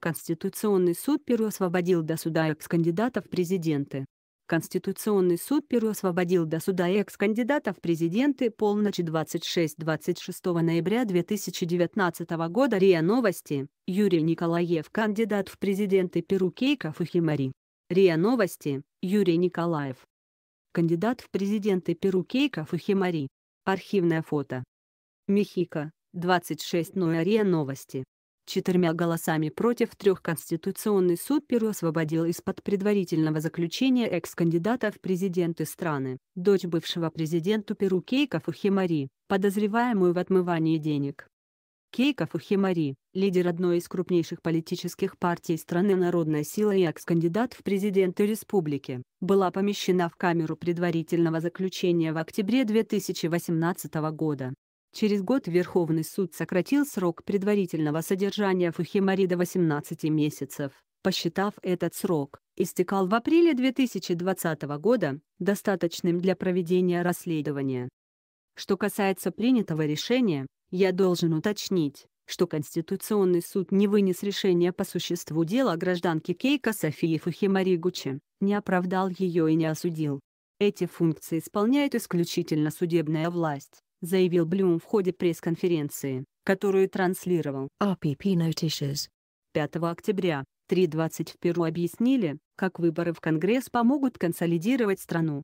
Конституционный суд Перу освободил до суда экс-кандидатов в президенты. Конституционный суд Перу освободил до суда экс-кандидатов в президенты полночи 26-26 ноября 2019 года РИА Новости, Юрий Николаев кандидат в президенты Перу Кейка Фухимари. РИА Новости, Юрий Николаев. Кандидат в президенты Перу Кейка Фухимари. Архивное фото. Мехико, 26 ноября РИА Новости. Четырьмя голосами против трех Конституционный суд Перу освободил из-под предварительного заключения экс-кандидата в президенты страны, дочь бывшего президента Перу Кейка Фухимари, подозреваемую в отмывании денег. Кейка Фухимари, лидер одной из крупнейших политических партий страны «Народная сила» и экс-кандидат в президенты республики, была помещена в камеру предварительного заключения в октябре 2018 года. Через год Верховный суд сократил срок предварительного содержания Фухимари до 18 месяцев. Посчитав этот срок, истекал в апреле 2020 года, достаточным для проведения расследования. Что касается принятого решения, я должен уточнить, что Конституционный суд не вынес решения по существу дела гражданки Кейка Софии Фухимари Гучи, не оправдал ее и не осудил. Эти функции исполняет исключительно судебная власть заявил Блюм в ходе пресс-конференции, которую транслировал RPP Notices. 5 октября 3.20 в Перу объяснили, как выборы в Конгресс помогут консолидировать страну.